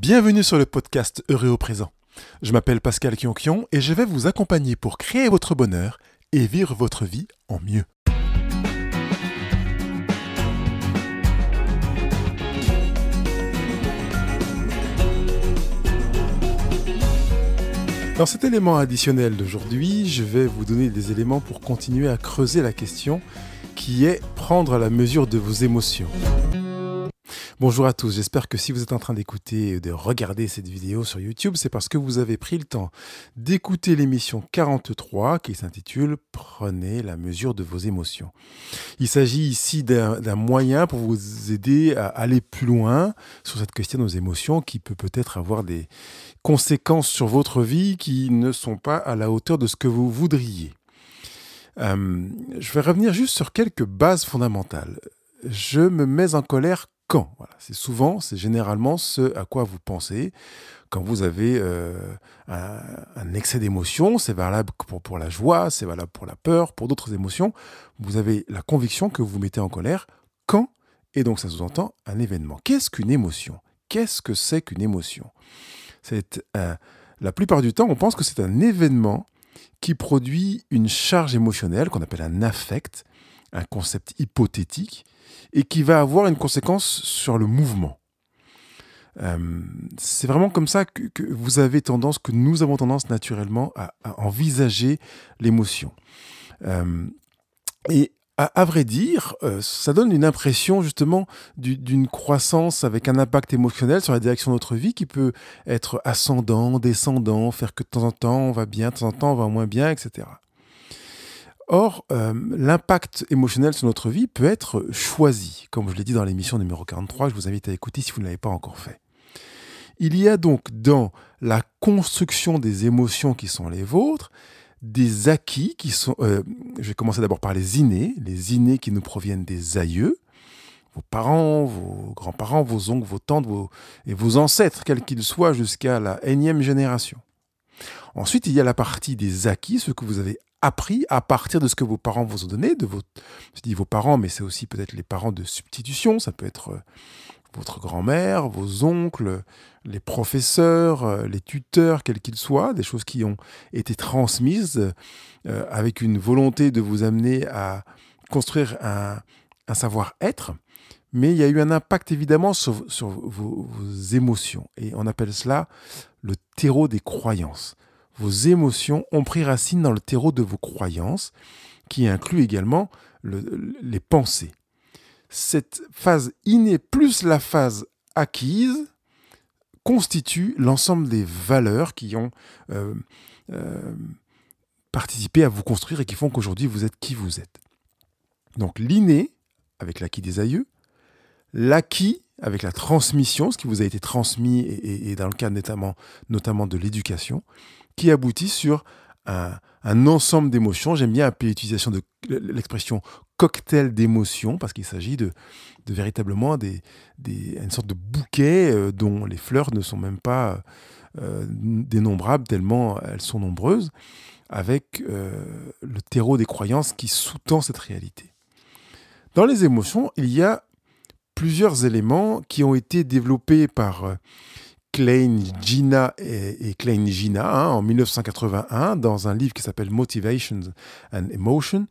Bienvenue sur le podcast Heureux au présent. Je m'appelle Pascal Kionkion et je vais vous accompagner pour créer votre bonheur et vivre votre vie en mieux. Dans cet élément additionnel d'aujourd'hui, je vais vous donner des éléments pour continuer à creuser la question qui est prendre la mesure de vos émotions. Bonjour à tous, j'espère que si vous êtes en train d'écouter et de regarder cette vidéo sur YouTube, c'est parce que vous avez pris le temps d'écouter l'émission 43 qui s'intitule Prenez la mesure de vos émotions. Il s'agit ici d'un moyen pour vous aider à aller plus loin sur cette question de nos émotions qui peut peut-être avoir des conséquences sur votre vie qui ne sont pas à la hauteur de ce que vous voudriez. Euh, je vais revenir juste sur quelques bases fondamentales. Je me mets en colère quand. C'est souvent, c'est généralement ce à quoi vous pensez quand vous avez euh, un, excès d'émotion. C'est valable pour, la joie, c'est valable pour la peur, pour d'autres émotions. Vous avez la conviction que vous vous mettez en colère quand, et donc ça sous-entend un événement. Qu'est-ce qu'une émotion Qu'est-ce que c'est qu'une émotion C'est euh, La plupart du temps, on pense que c'est un événement qui produit une charge émotionnelle qu'on appelle un affect, un concept hypothétique et qui va avoir une conséquence sur le mouvement. Euh, c'est vraiment comme ça que, vous avez tendance, que nous avons tendance naturellement à, envisager l'émotion. Euh, et à, vrai dire, euh, ça donne une impression justement d'une croissance avec un impact émotionnel sur la direction de notre vie qui peut être ascendant, descendant, faire que de temps en temps on va bien, de temps en temps on va moins bien, etc. Or, euh, l'impact émotionnel sur notre vie peut être choisi, comme je l'ai dit dans l'émission numéro 43, je vous invite à écouter si vous ne l'avez pas encore fait. Il y a donc dans la construction des émotions qui sont les vôtres, des acquis qui sont... Euh, je vais commencer d'abord par les innés, les innés qui nous proviennent des aïeux, vos parents, vos grands-parents, vos oncles, vos tantes vos, et vos ancêtres, quels qu'ils soient, jusqu'à la énième génération. Ensuite, il y a la partie des acquis, ce que vous avez appris à partir de ce que vos parents vous ont donné, de vos, je dis vos parents, mais c'est aussi peut-être les parents de substitution, ça peut être euh, votre grand-mère, vos oncles, les professeurs, euh, les tuteurs, quels qu'ils soient, des choses qui ont été transmises euh, avec une volonté de vous amener à construire un, savoir-être. Mais il y a eu un impact évidemment sur, vos émotions. Et on appelle cela le terreau des croyances vos émotions ont pris racine dans le terreau de vos croyances, qui inclut également les pensées. Cette phase innée plus la phase acquise constitue l'ensemble des valeurs qui ont euh, euh, participé à vous construire et qui font qu'aujourd'hui vous êtes qui vous êtes. Donc l'inné avec l'acquis des aïeux, l'acquis avec la transmission, ce qui vous a été transmis et, dans le cadre notamment de l'éducation, qui aboutit sur un, ensemble d'émotions. J'aime bien appeler l'utilisation de l'expression cocktail d'émotions parce qu'il s'agit de, véritablement des, une sorte de bouquet euh, dont les fleurs ne sont même pas euh, dénombrables tellement elles sont nombreuses avec euh, le terreau des croyances qui sous-tend cette réalité. Dans les émotions, il y a plusieurs éléments qui ont été développés par Klein Gina et, Klein Gina hein, en 1981 dans un livre qui s'appelle Motivations and Emotion.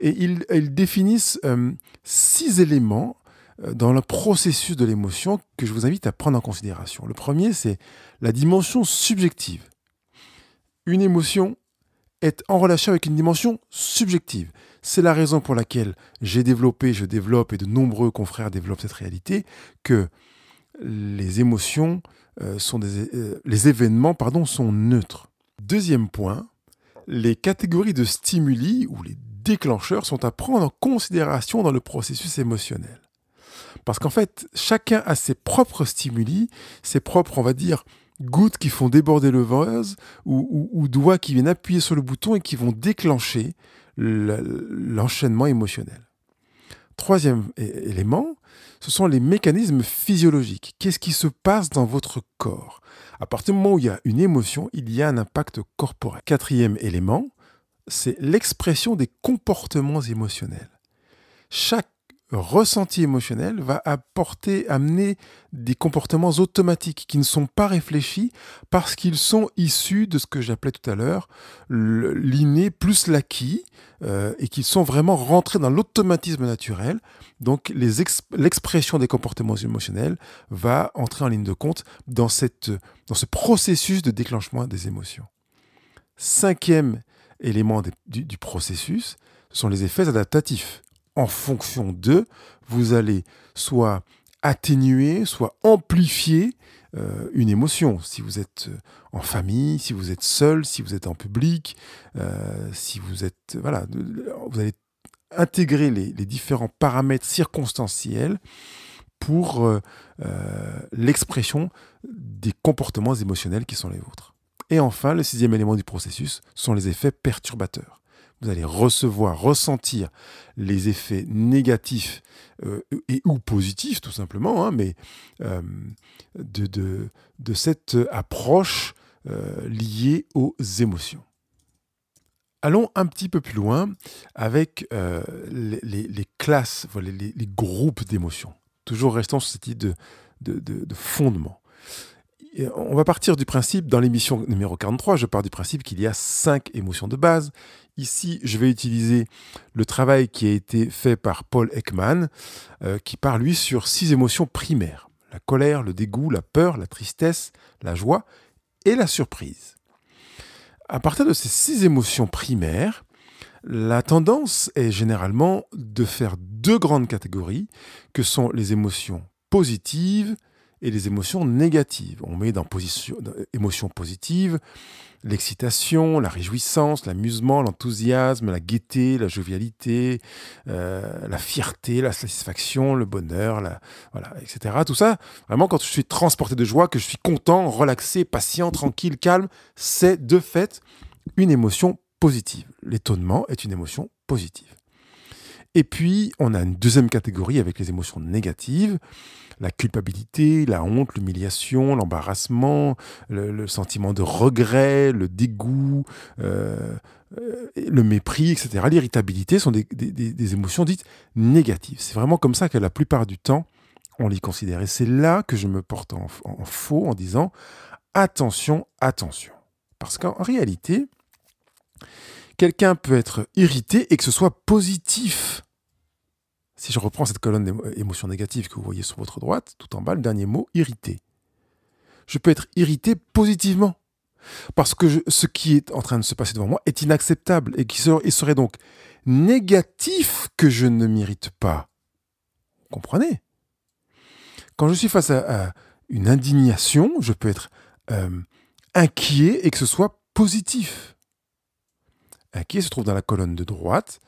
Et ils, définissent euh, six éléments euh, dans le processus de l'émotion que je vous invite à prendre en considération. Le premier, c'est la dimension subjective. Une émotion est en relation avec une dimension subjective. C'est la raison pour laquelle j'ai développé, je développe et de nombreux confrères développent cette réalité que les émotions euh, sont des, euh, les événements pardon, sont neutres. Deuxième point, les catégories de stimuli ou les déclencheurs sont à prendre en considération dans le processus émotionnel. Parce qu'en fait, chacun a ses propres stimuli, ses propres, on va dire, gouttes qui font déborder le vase ou doigts qui viennent appuyer sur le bouton et qui vont déclencher l'enchaînement émotionnel. Troisième élément, ce sont les mécanismes physiologiques. Qu'est-ce qui se passe dans votre corps À partir du moment où il y a une émotion, il y a un impact corporel. Quatrième élément, c'est l'expression des comportements émotionnels. Chaque ressenti émotionnel va apporter, amener des comportements automatiques qui ne sont pas réfléchis parce qu'ils sont issus de ce que j'appelais tout à l'heure l'inné plus l'acquis euh, et qu'ils sont vraiment rentrés dans l'automatisme naturel. Donc l'expression des comportements émotionnels va entrer en ligne de compte dans, cette, dans ce processus de déclenchement des émotions. Cinquième élément du, du processus, ce sont les effets adaptatifs en fonction d'eux, vous allez soit atténuer, soit amplifier euh, une émotion. Si vous êtes euh, en famille, si vous êtes seul, si vous êtes en public, euh, si vous êtes... Voilà, vous allez intégrer les, différents paramètres circonstanciels pour l'expression des comportements émotionnels qui sont les vôtres. Et enfin, le sixième élément du processus sont les effets perturbateurs vous allez recevoir, ressentir les effets négatifs euh, et ou positifs tout simplement, hein, mais euh, de, de, de, cette approche euh, liée aux émotions. Allons un petit peu plus loin avec les, classes, les, groupes d'émotions. Toujours restant sur cette idée de, de fondement. on va partir du principe, dans l'émission numéro 43, je pars du principe qu'il y a cinq émotions de base. Ici, je vais utiliser le travail qui a été fait par Paul Ekman, euh, qui parle lui sur six émotions primaires. La colère, le dégoût, la peur, la tristesse, la joie et la surprise. À partir de ces six émotions primaires, la tendance est généralement de faire deux grandes catégories, que sont les émotions positives et les émotions négatives. On met dans, position, euh, émotions positives l'excitation, la réjouissance, l'amusement, l'enthousiasme, la gaieté, la jovialité, euh, la fierté, la satisfaction, le bonheur, voilà, etc. Tout ça, vraiment, quand je suis transporté de joie, que je suis content, relaxé, patient, tranquille, calme, c'est de fait une émotion positive. L'étonnement est une émotion positive. Et puis, on a une deuxième catégorie avec les émotions négatives la culpabilité, la honte, l'humiliation, l'embarrassement, le, sentiment de regret, le dégoût, euh, euh, le mépris, etc. L'irritabilité sont des, émotions dites négatives. C'est vraiment comme ça que la plupart du temps, on les considère. Et c'est là que je me porte en faux en disant attention, attention. Parce qu'en réalité, quelqu'un peut être irrité et que ce soit positif. Si je reprends cette colonne d'émotions négatives que vous voyez sur votre droite, tout en bas, le dernier mot, irrité. Je peux être irrité positivement. Parce que ce qui est en train de se passer devant moi est inacceptable et qui serait, serait donc négatif que je ne m'irrite pas. Vous comprenez Quand je suis face à, une indignation, je peux être euh, inquiet et que ce soit positif. Inquiet se trouve dans la colonne de droite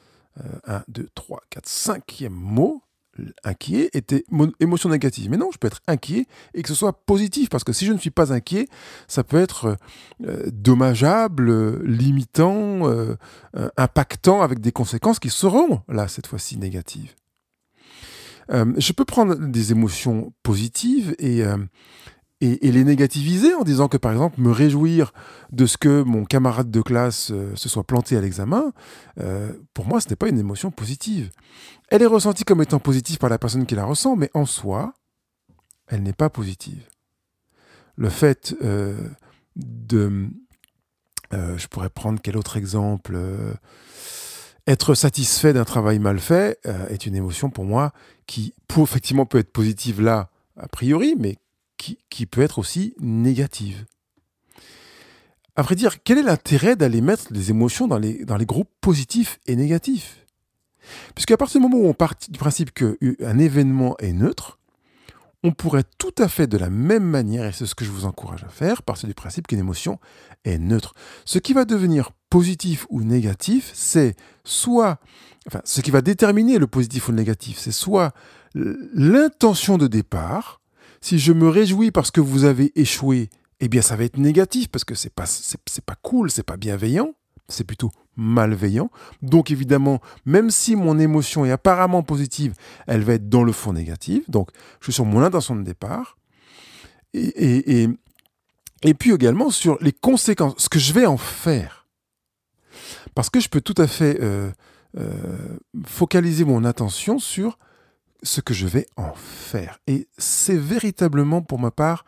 1, 2, 3, 4, cinquième mot, inquiet était émotion négative. Mais non, je peux être inquiet et que ce soit positif, parce que si je ne suis pas inquiet, ça peut être euh, dommageable, limitant, euh, euh, impactant, avec des conséquences qui seront, là, cette fois-ci, négatives. je peux prendre des émotions positives et, et, les négativiser en disant que, par exemple, me réjouir de ce que mon camarade de classe euh, se soit planté à l'examen, euh, pour moi, ce n'est pas une émotion positive. Elle est ressentie comme étant positive par la personne qui la ressent, mais en soi, elle n'est pas positive. Le fait euh, de... je pourrais prendre quel autre exemple être satisfait d'un travail mal fait est une émotion pour moi qui, effectivement, peut être positive là, a priori, mais qui, peut être aussi négative. À vrai dire, quel est l'intérêt d'aller mettre les émotions dans les, dans les groupes positifs et négatifs Puisqu'à partir du moment où on part du principe qu'un événement est neutre, on pourrait tout à fait de la même manière, et c'est ce que je vous encourage à faire, partir du principe qu'une émotion est neutre. Ce qui va devenir positif ou négatif, c'est soit, enfin, ce qui va déterminer le positif ou le négatif, c'est soit l'intention de départ, si je me réjouis parce que vous avez échoué, eh bien ça va être négatif parce que c'est pas c'est, pas cool, c'est pas bienveillant, c'est plutôt malveillant. Donc évidemment, même si mon émotion est apparemment positive, elle va être dans le fond négative. Donc je suis sur mon intention de départ et, et, puis également sur les conséquences, ce que je vais en faire. Parce que je peux tout à fait euh, euh, focaliser mon attention sur ce que je vais en faire. Et c'est véritablement pour ma part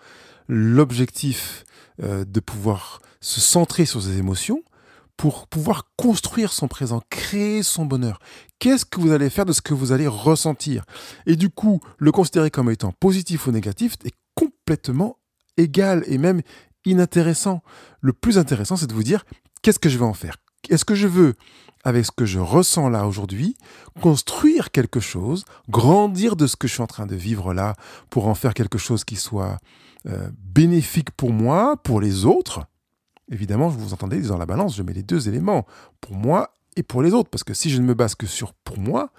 l'objectif euh, de pouvoir se centrer sur ses émotions pour pouvoir construire son présent, créer son bonheur. Qu'est-ce que vous allez faire de ce que vous allez ressentir Et du coup, le considérer comme étant positif ou négatif est complètement égal et même inintéressant. Le plus intéressant, c'est de vous dire, qu'est-ce que je vais en faire quest ce que je veux avec ce que je ressens là aujourd'hui, construire quelque chose, grandir de ce que je suis en train de vivre là pour en faire quelque chose qui soit euh, bénéfique pour moi, pour les autres. Évidemment, vous entendez dans la balance, je mets les deux éléments, pour moi et pour les autres, parce que si je ne me base que sur pour moi,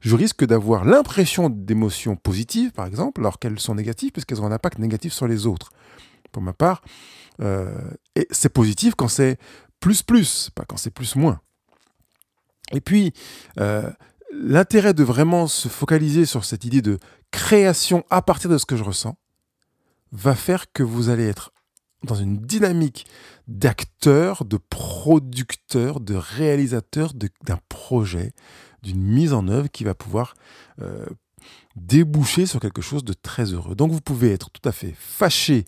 je risque d'avoir l'impression d'émotions positives, par exemple, alors qu'elles sont négatives, puisqu'elles ont un impact négatif sur les autres. Pour ma part, euh, c'est positif quand c'est plus plus, pas quand c'est plus moins. Et puis, euh, l'intérêt de vraiment se focaliser sur cette idée de création à partir de ce que je ressens va faire que vous allez être dans une dynamique d'acteur, de producteur, de réalisateur d'un projet, d'une mise en œuvre qui va pouvoir euh, déboucher sur quelque chose de très heureux. Donc vous pouvez être tout à fait fâché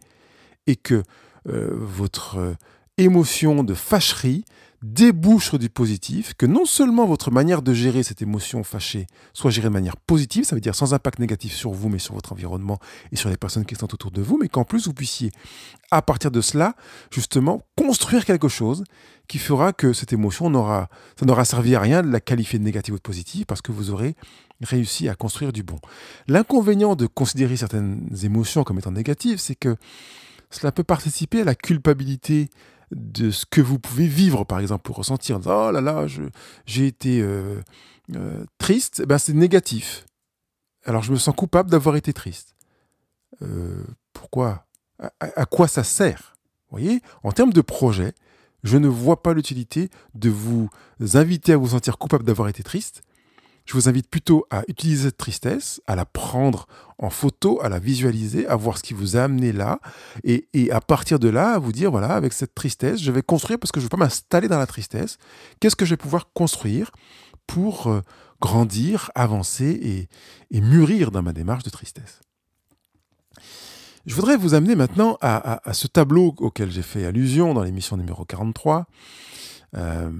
et que euh, votre émotion de fâcherie débouche sur du positif, que non seulement votre manière de gérer cette émotion fâchée soit gérée de manière positive, ça veut dire sans impact négatif sur vous, mais sur votre environnement et sur les personnes qui sont autour de vous, mais qu'en plus vous puissiez, à partir de cela, justement, construire quelque chose qui fera que cette émotion n'aura, ça n'aura servi à rien de la qualifier de négative ou de positive, parce que vous aurez réussi à construire du bon. L'inconvénient de considérer certaines émotions comme étant négatives, c'est que cela peut participer à la culpabilité, de ce que vous pouvez vivre, par exemple, pour ressentir, oh là là, j'ai été euh, euh, triste, eh ben, c'est négatif. Alors je me sens coupable d'avoir été triste. Euh, pourquoi à, quoi ça sert voyez, en termes de projet, je ne vois pas l'utilité de vous inviter à vous sentir coupable d'avoir été triste je vous invite plutôt à utiliser cette tristesse, à la prendre en photo, à la visualiser, à voir ce qui vous a amené là, et, à partir de là, à vous dire, voilà, avec cette tristesse, je vais construire, parce que je ne veux pas m'installer dans la tristesse, qu'est-ce que je vais pouvoir construire pour euh, grandir, avancer et, mûrir dans ma démarche de tristesse. Je voudrais vous amener maintenant à, ce tableau auquel j'ai fait allusion dans l'émission numéro 43. Euh,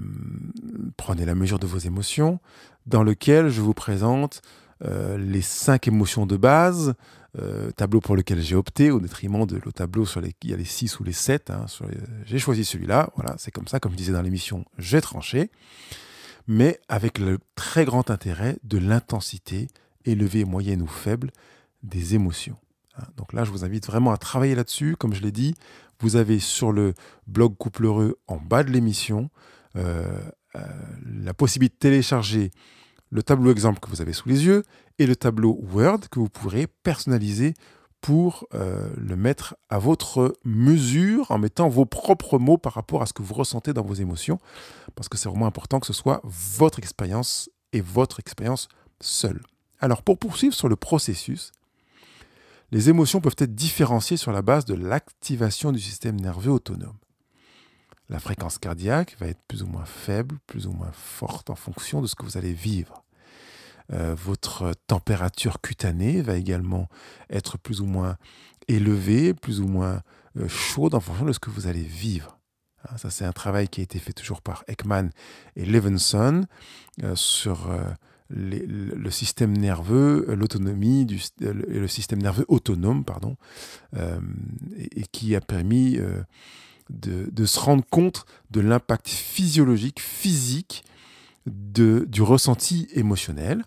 prenez la mesure de vos émotions dans lequel je vous présente euh, les cinq émotions de base, euh, tableau pour lequel j'ai opté, au détriment de le tableau sur les, il y a les six ou les sept. Hein, j'ai choisi celui-là, voilà, c'est comme ça, comme je disais dans l'émission, j'ai tranché, mais avec le très grand intérêt de l'intensité élevée, moyenne ou faible des émotions. Hein. Donc là, je vous invite vraiment à travailler là-dessus. Comme je l'ai dit, vous avez sur le blog Couple Heureux en bas de l'émission euh, euh, la possibilité de télécharger le tableau exemple que vous avez sous les yeux et le tableau Word que vous pourrez personnaliser pour euh, le mettre à votre mesure en mettant vos propres mots par rapport à ce que vous ressentez dans vos émotions, parce que c'est vraiment important que ce soit votre expérience et votre expérience seule. Alors pour poursuivre sur le processus, les émotions peuvent être différenciées sur la base de l'activation du système nerveux autonome la fréquence cardiaque va être plus ou moins faible, plus ou moins forte en fonction de ce que vous allez vivre. Euh, votre température cutanée va également être plus ou moins élevée, plus ou moins euh, chaude en fonction de ce que vous allez vivre. Hein, ça, c'est un travail qui a été fait toujours par Ekman et Levinson euh, sur le système nerveux, l'autonomie du le système nerveux autonome, pardon, et, qui a permis de, se rendre compte de l'impact physiologique, physique de, du ressenti émotionnel.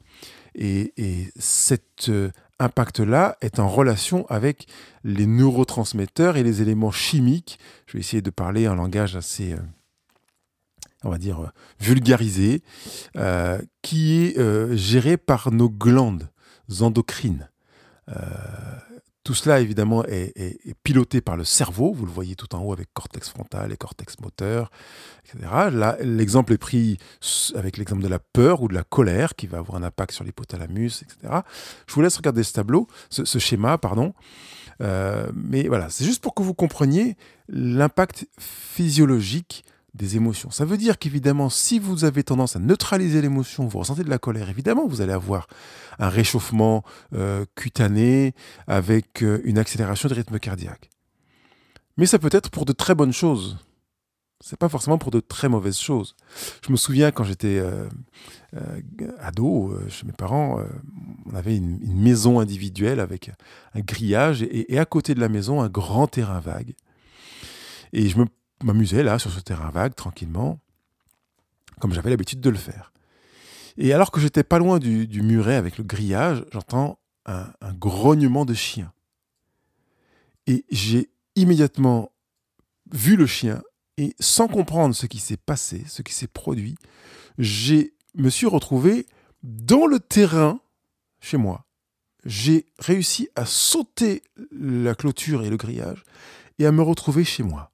Et, cet euh, impact-là est en relation avec les neurotransmetteurs et les éléments chimiques. Je vais essayer de parler un langage assez euh, on va dire, euh, vulgarisé, qui est géré par nos glandes endocrines. Tout cela, évidemment, est, piloté par le cerveau. Vous le voyez tout en haut avec cortex frontal et cortex moteur, etc. Là, l'exemple est pris avec l'exemple de la peur ou de la colère qui va avoir un impact sur l'hypothalamus, etc. Je vous laisse regarder ce tableau, ce, schéma, pardon. Euh, mais voilà, c'est juste pour que vous compreniez l'impact physiologique des émotions. Ça veut dire qu'évidemment, si vous avez tendance à neutraliser l'émotion, vous ressentez de la colère, évidemment, vous allez avoir un réchauffement euh, cutané avec euh, une accélération du rythme cardiaque. Mais ça peut être pour de très bonnes choses. C'est pas forcément pour de très mauvaises choses. Je me souviens quand j'étais euh, ado, chez mes parents, on avait une, maison individuelle avec un grillage et à côté de la maison un grand terrain vague. Et je me m'amuser là, sur ce terrain vague, tranquillement, comme j'avais l'habitude de le faire. Et alors que j'étais pas loin du, muret avec le grillage, j'entends un, un grognement de chien. Et j'ai immédiatement vu le chien et sans comprendre ce qui s'est passé, ce qui s'est produit, je me suis retrouvé dans le terrain chez moi. J'ai réussi à sauter la clôture et le grillage et à me retrouver chez moi.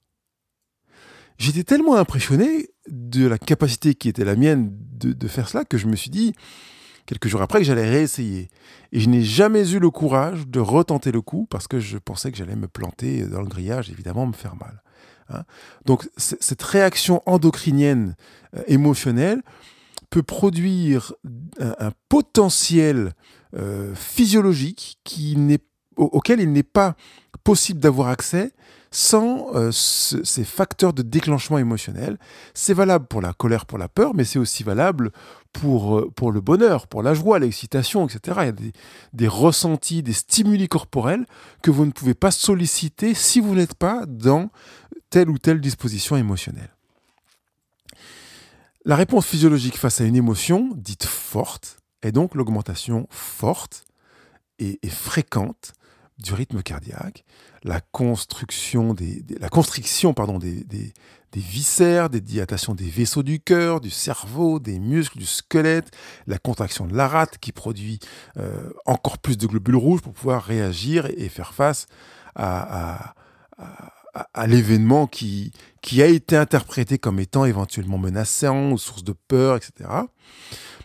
J'étais tellement impressionné de la capacité qui était la mienne de, faire cela que je me suis dit, quelques jours après, que j'allais réessayer. Et je n'ai jamais eu le courage de retenter le coup parce que je pensais que j'allais me planter dans le grillage, évidemment me faire mal. Hein. Donc cette réaction endocrinienne euh, émotionnelle peut produire un, potentiel euh, physiologique qui n'est auquel il n'est pas possible d'avoir accès sans euh, ces facteurs de déclenchement émotionnel. C'est valable pour la colère, pour la peur, mais c'est aussi valable pour, euh, pour le bonheur, pour la joie, l'excitation, etc. Il y a des, ressentis, des stimuli corporels que vous ne pouvez pas solliciter si vous n'êtes pas dans telle ou telle disposition émotionnelle. La réponse physiologique face à une émotion dite forte est donc l'augmentation forte et fréquente du rythme cardiaque, la construction des, la constriction pardon des, des, viscères, des dilatations des vaisseaux du cœur, du cerveau, des muscles, du squelette, la contraction de la rate qui produit euh, encore plus de globules rouges pour pouvoir réagir et, faire face à, à, l'événement qui, qui a été interprété comme étant éventuellement menaçant ou source de peur, etc.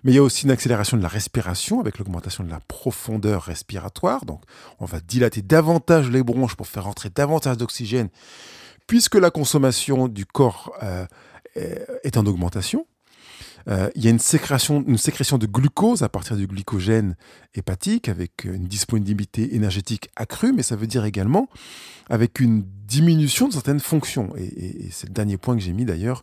Mais il y a aussi une accélération de la respiration avec l'augmentation de la profondeur respiratoire. Donc, on va dilater davantage les bronches pour faire entrer davantage d'oxygène, puisque la consommation du corps euh, est en augmentation. Euh, il y a une sécrétion, une sécrétion de glucose à partir du glycogène hépatique avec euh, une disponibilité énergétique accrue, mais ça veut dire également avec une diminution de certaines fonctions. Et, c'est le dernier point que j'ai mis d'ailleurs,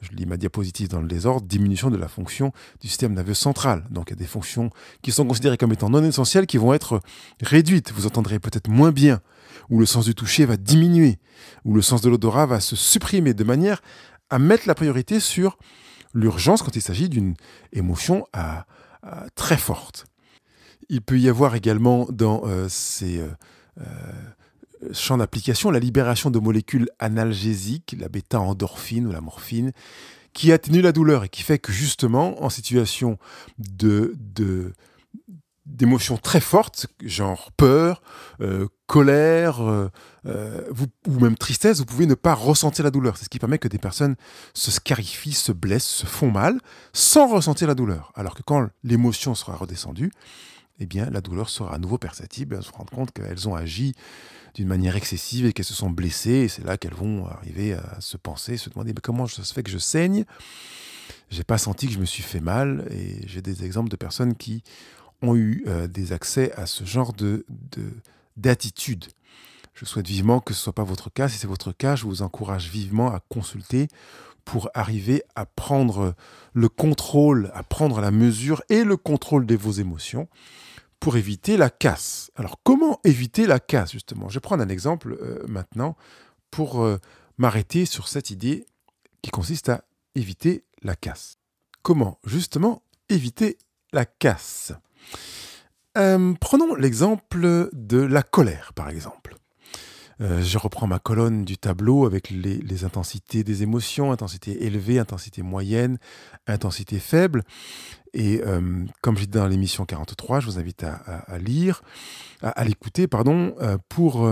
je lis ma diapositive dans le désordre, diminution de la fonction du système nerveux central. Donc il y a des fonctions qui sont considérées comme étant non essentielles qui vont être réduites. Vous entendrez peut-être moins bien, ou le sens du toucher va diminuer, ou le sens de l'odorat va se supprimer de manière à mettre la priorité sur l'urgence quand il s'agit d'une émotion très forte. Il peut y avoir également dans euh, ces euh, euh, champs d'application la libération de molécules analgésiques, la bêta-endorphine ou la morphine, qui atténue la douleur et qui fait que justement, en situation de d'émotions très fortes, genre peur, euh, colère, euh, euh, vous, ou même tristesse, vous pouvez ne pas ressentir la douleur. C'est ce qui permet que des personnes se scarifient, se blessent, se font mal, sans ressentir la douleur. Alors que quand l'émotion sera redescendue, eh bien, la douleur sera à nouveau perceptible. Elles se rendre compte qu'elles ont agi d'une manière excessive et qu'elles se sont blessées. c'est là qu'elles vont arriver à se penser, se demander comment ça se fait que je saigne J'ai pas senti que je me suis fait mal. Et j'ai des exemples de personnes qui ont eu euh, des accès à ce genre de, d'attitude. Je souhaite vivement que ce ne soit pas votre cas. Si c'est votre cas, je vous encourage vivement à consulter pour arriver à prendre le contrôle, à prendre la mesure et le contrôle de vos émotions pour éviter la casse. Alors comment éviter la casse justement Je vais prendre un exemple euh, maintenant pour euh, m'arrêter sur cette idée qui consiste à éviter la casse. Comment justement éviter la casse euh, prenons l'exemple de la colère, par exemple. Euh, je reprends ma colonne du tableau avec les, intensités des émotions, intensité élevée, intensité moyenne, intensité faible. Et euh, comme je dit dans l'émission 43, je vous invite à, lire, à l'écouter, pardon, pour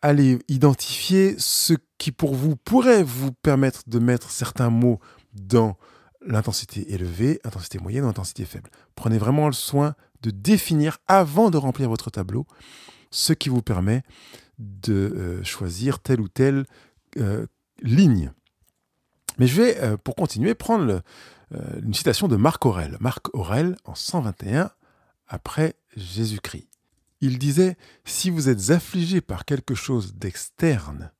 aller identifier ce qui pour vous pourrait vous permettre de mettre certains mots dans l'intensité élevée, intensité moyenne ou intensité faible. Prenez vraiment le soin de définir avant de remplir votre tableau ce qui vous permet de euh, choisir telle ou telle euh, ligne. Mais je vais, euh, pour continuer, prendre une citation de Marc Aurel. Marc Aurel, en 121 après Jésus-Christ. Il disait, Si vous êtes affligé par quelque chose d'externe,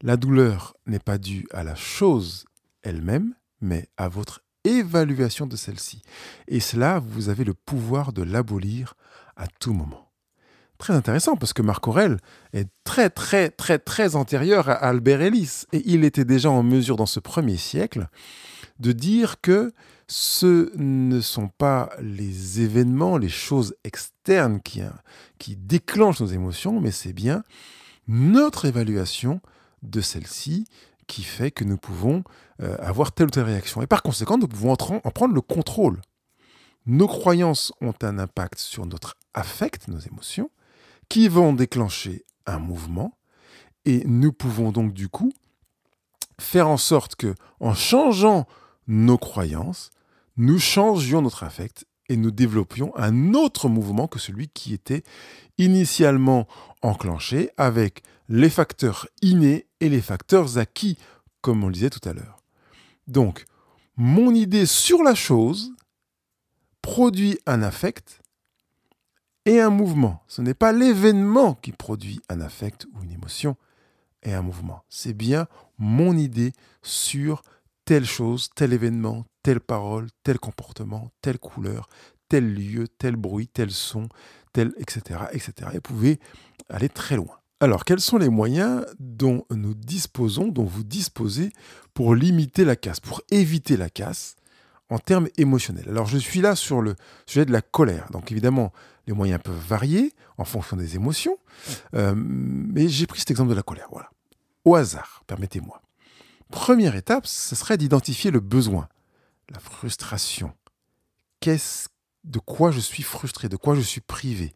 la douleur n'est pas due à la chose elle-même, mais à votre évaluation de celle-ci. Et cela, vous avez le pouvoir de l'abolir à tout moment. Très intéressant parce que Marc Aurèle est très très très très antérieur à Albert Ellis et il était déjà en mesure dans ce premier siècle de dire que ce ne sont pas les événements, les choses externes qui, hein, qui déclenchent nos émotions, mais c'est bien notre évaluation de celle-ci qui fait que nous pouvons euh, avoir telle ou telle réaction. Et par conséquent, nous pouvons en, en prendre le contrôle. Nos croyances ont un impact sur notre affect, nos émotions, qui vont déclencher un mouvement. Et nous pouvons donc du coup faire en sorte que, en changeant nos croyances, nous changions notre affect et nous développions un autre mouvement que celui qui était initialement enclenché avec les facteurs innés et les facteurs acquis, comme on le disait tout à l'heure. Donc, mon idée sur la chose produit un affect et un mouvement. Ce n'est pas l'événement qui produit un affect ou une émotion et un mouvement. C'est bien mon idée sur telle chose, tel événement, telle parole, tel comportement, telle couleur, tel lieu, tel bruit, tel son, tel, etc., etc. Et vous pouvez aller très loin. Alors, quels sont les moyens dont nous disposons, dont vous disposez pour limiter la casse, pour éviter la casse en termes émotionnels Alors, je suis là sur le sujet de la colère. Donc, évidemment, les moyens peuvent varier en fonction des émotions, mmh. euh, mais j'ai pris cet exemple de la colère, voilà. Au hasard, permettez-moi. Première étape, ce serait d'identifier le besoin, la frustration. quest de quoi je suis frustré, de quoi je suis privé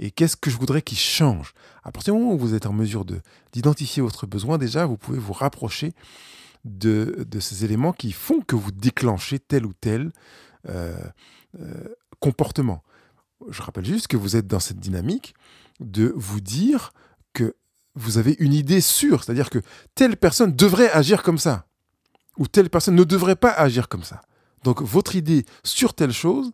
et qu'est-ce que je voudrais qu'il change. À partir du moment où vous êtes en mesure d'identifier votre besoin, déjà, vous pouvez vous rapprocher de, ces éléments qui font que vous déclenchez tel ou tel euh, euh, comportement. Je rappelle juste que vous êtes dans cette dynamique de vous dire que vous avez une idée sûre, c'est-à-dire que telle personne devrait agir comme ça, ou telle personne ne devrait pas agir comme ça. Donc votre idée sur telle chose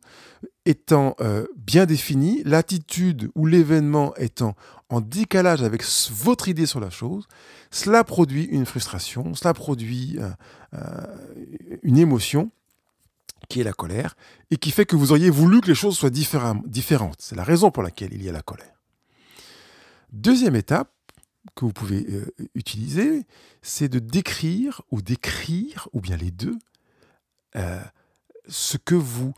étant euh, bien définie, l'attitude ou l'événement étant en décalage avec votre idée sur la chose, cela produit une frustration, cela produit euh, euh, une émotion qui est la colère, et qui fait que vous auriez voulu que les choses soient différentes. C'est la raison pour laquelle il y a la colère. Deuxième étape, que vous pouvez euh, utiliser, c'est de décrire ou d'écrire, ou bien les deux, euh, ce que vous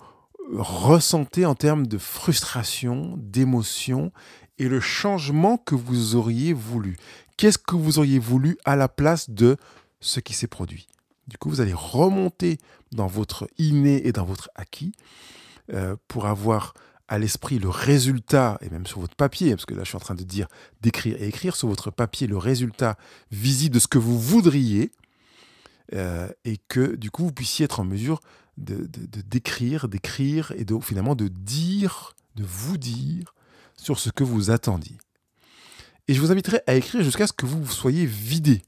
euh, ressentez en termes de frustration, d'émotion et le changement que vous auriez voulu. Qu'est-ce que vous auriez voulu à la place de ce qui s'est produit Du coup, vous allez remonter dans votre inné et dans votre acquis pour avoir à l'esprit le résultat, et même sur votre papier, parce que là je suis en train de dire d'écrire et écrire, sur votre papier le résultat visible de ce que vous voudriez, euh, et que du coup vous puissiez être en mesure de, d'écrire, d'écrire et finalement de dire, de vous dire sur ce que vous attendiez. Et je vous inviterai à écrire jusqu'à ce que vous soyez vidé,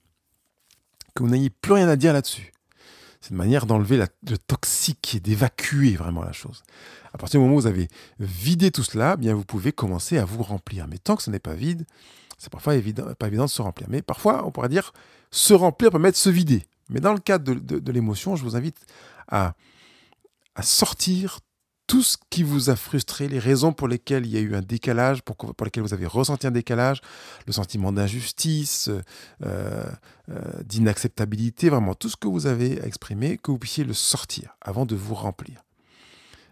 que vous n'ayez plus rien à dire là-dessus. C'est une manière d'enlever le toxique et d'évacuer vraiment la chose. À partir du moment où vous avez vidé tout cela, eh bien vous pouvez commencer à vous remplir. Mais tant que ce n'est pas vide, c'est parfois évident, pas évident de se remplir. Mais parfois, on pourrait dire se remplir peut mettre se vider. Mais dans le cadre de, l'émotion, je vous invite à, à sortir tout ce qui vous a frustré, les raisons pour lesquelles il y a eu un décalage, pour, lesquelles vous avez ressenti un décalage, le sentiment d'injustice, euh, euh, d'inacceptabilité, vraiment tout ce que vous avez exprimé, que vous puissiez le sortir avant de vous remplir.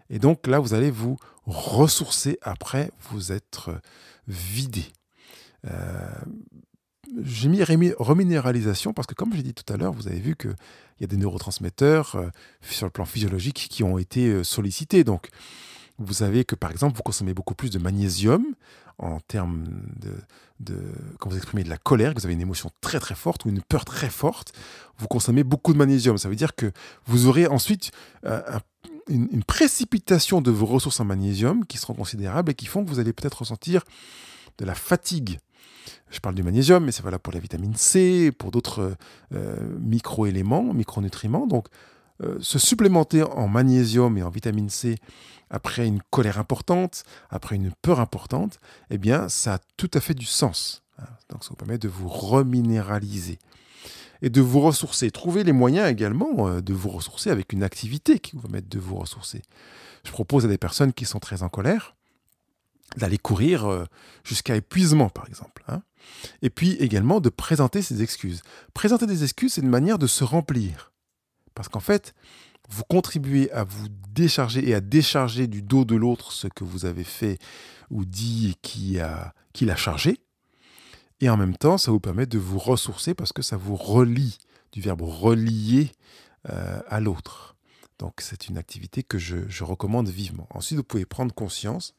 Et donc là, vous allez vous ressourcer après vous être vidé. Euh, j'ai mis reminéralisation parce que, comme j'ai dit tout à l'heure, vous avez vu qu'il y a des neurotransmetteurs euh, sur le plan physiologique qui ont été euh, sollicités. Donc, vous savez que, par exemple, vous consommez beaucoup plus de magnésium en termes de, Quand vous exprimez de la colère, que vous avez une émotion très très forte ou une peur très forte, vous consommez beaucoup de magnésium. Ça veut dire que vous aurez ensuite euh, une, précipitation de vos ressources en magnésium qui seront considérables et qui font que vous allez peut-être ressentir de la fatigue je parle du magnésium, mais c'est valable pour la vitamine C, pour d'autres micro-éléments, euh, micro-éléments, micronutriments. Donc, euh, se supplémenter en magnésium et en vitamine C après une colère importante, après une peur importante, eh bien, ça a tout à fait du sens. Hein, donc, ça vous permet de vous reminéraliser et de vous ressourcer. Trouver les moyens également euh, de vous ressourcer avec une activité qui vous permette de vous ressourcer. Je propose à des personnes qui sont très en colère d'aller courir euh, jusqu'à épuisement, par exemple. Hein. Et puis également de présenter ses excuses. Présenter des excuses, c'est une manière de se remplir. Parce qu'en fait, vous contribuez à vous décharger et à décharger du dos de l'autre ce que vous avez fait ou dit et qui, a, qui l'a chargé. Et en même temps, ça vous permet de vous ressourcer parce que ça vous relie, du verbe relier euh, à l'autre. Donc c'est une activité que je recommande vivement. Ensuite, vous pouvez prendre conscience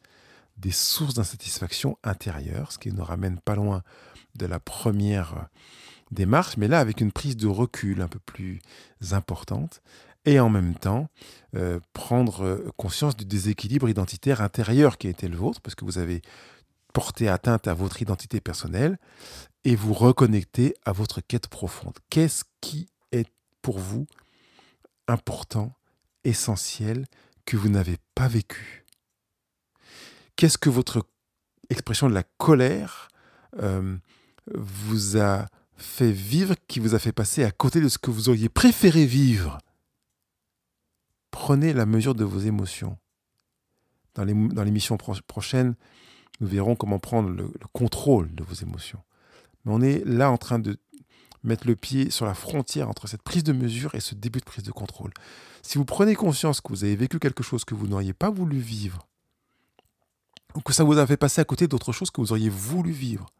des sources d'insatisfaction intérieure, ce qui ne ramène pas loin de la première euh, démarche, mais là avec une prise de recul un peu plus importante, et en même temps euh, prendre euh, conscience du déséquilibre identitaire intérieur qui a été le vôtre, parce que vous avez porté atteinte à votre identité personnelle, et vous reconnecter à votre quête profonde. Qu'est-ce qui est pour vous important, essentiel, que vous n'avez pas vécu Qu'est-ce que votre expression de la colère euh, vous a fait vivre, qui vous a fait passer à côté de ce que vous auriez préféré vivre Prenez la mesure de vos émotions. Dans l'émission prochaine, nous verrons comment prendre le contrôle de vos émotions. Mais on est là en train de mettre le pied sur la frontière entre cette prise de mesure et ce début de prise de contrôle. Si vous prenez conscience que vous avez vécu quelque chose que vous n'auriez pas voulu vivre, que ça vous a fait passer à côté d'autres choses que vous auriez voulu vivre.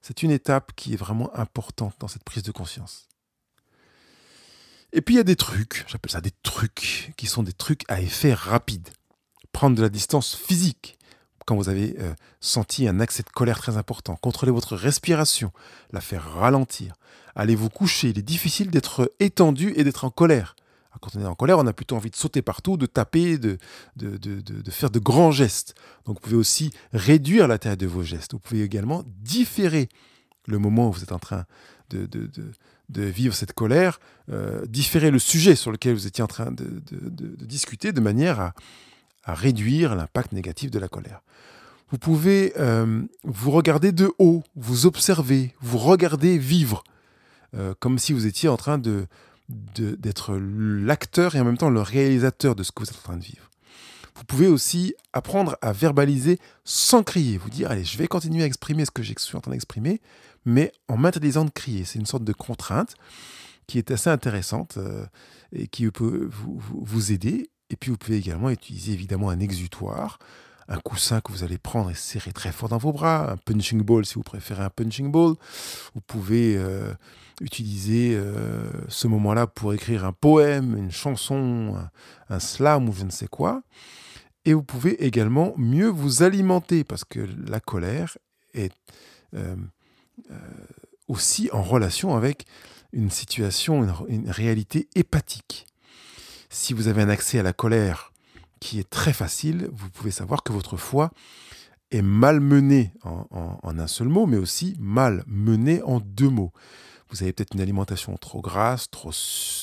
C'est une étape qui est vraiment importante dans cette prise de conscience. Et puis il y a des trucs, j'appelle ça des trucs, qui sont des trucs à effet rapide. Prendre de la distance physique quand vous avez euh, senti un accès de colère très important. Contrôler votre respiration, la faire ralentir. Allez vous coucher, il est difficile d'être étendu et d'être en colère. Ah, quand on est en colère, on a plutôt envie de sauter partout, de taper, de, de, faire de grands gestes. Donc vous pouvez aussi réduire la taille de vos gestes. Vous pouvez également différer le moment où vous êtes en train de, vivre cette colère, euh, différer le sujet sur lequel vous étiez en train de, discuter de manière à, réduire l'impact négatif de la colère. Vous pouvez euh, vous regarder de haut, vous observer, vous regarder vivre, euh, comme si vous étiez en train de, d'être l'acteur et en même temps le réalisateur de ce que vous êtes en train de vivre. Vous pouvez aussi apprendre à verbaliser sans crier, vous dire allez, je vais continuer à exprimer ce que je suis en train d'exprimer, mais en m'interdisant de crier. C'est une sorte de contrainte qui est assez intéressante euh, et qui peut vous aider. Et puis vous pouvez également utiliser évidemment un exutoire un coussin que vous allez prendre et serrer très fort dans vos bras, un punching ball si vous préférez un punching ball. Vous pouvez euh, utiliser euh, ce moment-là pour écrire un poème, une chanson, un, slam ou je ne sais quoi. Et vous pouvez également mieux vous alimenter parce que la colère est euh, aussi en relation avec une situation, une réalité hépatique. Si vous avez un accès à la colère qui est très facile, vous pouvez savoir que votre foie est malmenée en, en, un seul mot, mais aussi mal menée en deux mots. Vous avez peut-être une alimentation trop grasse, trop,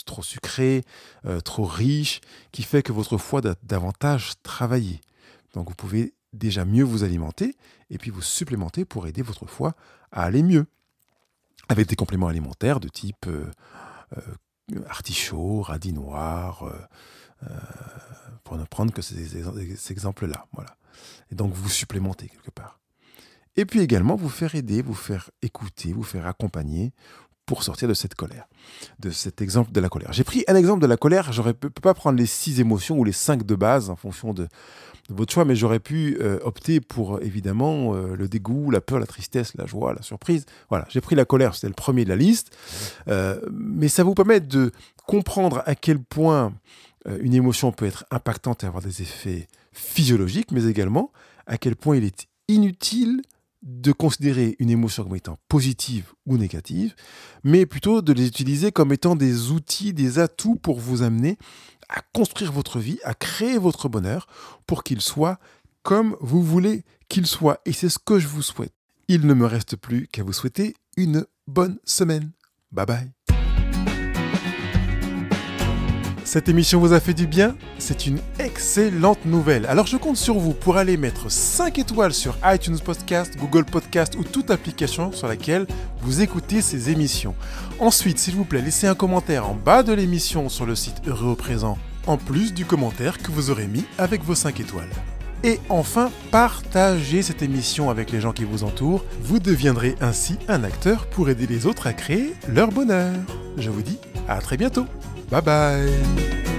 trop sucrée, euh, trop riche, qui fait que votre foie doit davantage travailler. Donc vous pouvez déjà mieux vous alimenter et puis vous supplémenter pour aider votre foie à aller mieux. Avec des compléments alimentaires de type euh, euh, artichaut, radis noir, pour ne prendre que ces, ces exemples-là. Voilà. Et donc vous supplémentez quelque part. Et puis également vous faire aider, vous faire écouter, vous faire accompagner pour sortir de cette colère, de cet exemple de la colère. J'ai pris un exemple de la colère, Je ne peux pas prendre les six émotions ou les cinq de base en fonction de, votre choix, mais j'aurais pu euh, opter pour évidemment euh, le dégoût, la peur, la tristesse, la joie, la surprise. Voilà, j'ai pris la colère, c'était le premier de la liste, euh, mais ça vous permet de comprendre à quel point euh, une émotion peut être impactante et avoir des effets physiologiques, mais également à quel point il est inutile de considérer une émotion comme étant positive ou négative, mais plutôt de les utiliser comme étant des outils, des atouts pour vous amener à construire votre vie, à créer votre bonheur pour qu'il soit comme vous voulez qu'il soit. Et c'est ce que je vous souhaite. Il ne me reste plus qu'à vous souhaiter une bonne semaine. Bye bye. Cette émission vous a fait du bien C'est une excellente nouvelle. Alors je compte sur vous pour aller mettre 5 étoiles sur iTunes Podcast, Google Podcast ou toute application sur laquelle vous écoutez ces émissions. Ensuite, s'il vous plaît, laissez un commentaire en bas de l'émission sur le site Heureux au présent, en plus du commentaire que vous aurez mis avec vos 5 étoiles. Et enfin, partagez cette émission avec les gens qui vous entourent. Vous deviendrez ainsi un acteur pour aider les autres à créer leur bonheur. Je vous dis à très bientôt. Bye bye